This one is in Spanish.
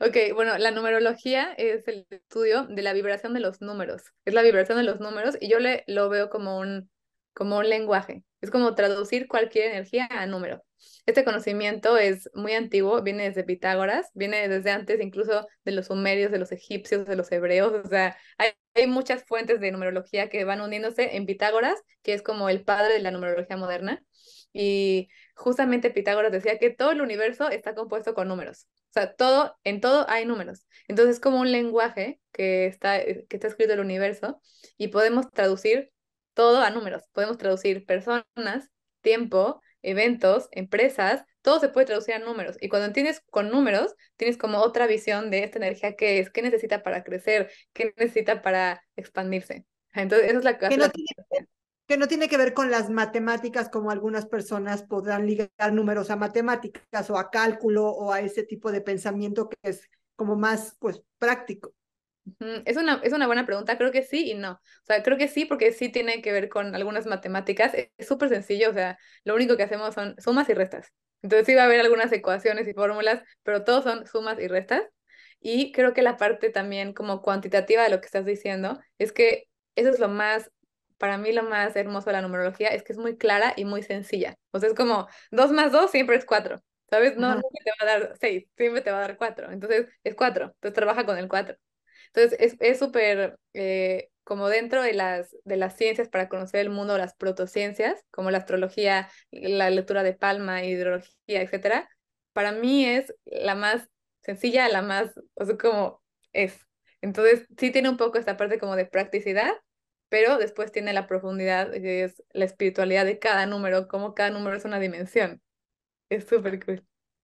Ok, bueno, la numerología es el estudio de la vibración de los números. Es la vibración de los números y yo le, lo veo como un, como un lenguaje. Es como traducir cualquier energía a número. Este conocimiento es muy antiguo, viene desde Pitágoras, viene desde antes incluso de los sumerios, de los egipcios, de los hebreos. O sea, hay muchas fuentes de numerología que van uniéndose en Pitágoras, que es como el padre de la numerología moderna. Y justamente Pitágoras decía que todo el universo está compuesto con números. O sea, todo, en todo hay números. Entonces es como un lenguaje que está, eh, que está escrito el universo y podemos traducir todo a números. Podemos traducir personas, tiempo, eventos, empresas, todo se puede traducir a números. Y cuando entiendes con números, tienes como otra visión de esta energía que es, qué necesita para crecer, qué necesita para expandirse. Entonces, esa es la cosa. que no tiene que ver con las matemáticas como algunas personas podrán ligar números a matemáticas o a cálculo o a ese tipo de pensamiento que es como más pues práctico. Es una, es una buena pregunta, creo que sí y no. O sea, creo que sí porque sí tiene que ver con algunas matemáticas. Es súper sencillo, o sea, lo único que hacemos son sumas y restas. Entonces sí va a haber algunas ecuaciones y fórmulas, pero todos son sumas y restas. Y creo que la parte también como cuantitativa de lo que estás diciendo es que eso es lo más para mí lo más hermoso de la numerología es que es muy clara y muy sencilla. O sea, es como 2 más 2 siempre es 4. ¿Sabes? No, te va a dar 6, siempre te va a dar 4. Entonces es 4, entonces trabaja con el 4. Entonces es súper eh, como dentro de las, de las ciencias para conocer el mundo, las protociencias, como la astrología, la lectura de palma, hidrología, etcétera, para mí es la más sencilla, la más, o sea, como es. Entonces sí tiene un poco esta parte como de practicidad, pero después tiene la profundidad, que es la espiritualidad de cada número, como cada número es una dimensión. Es súper cool.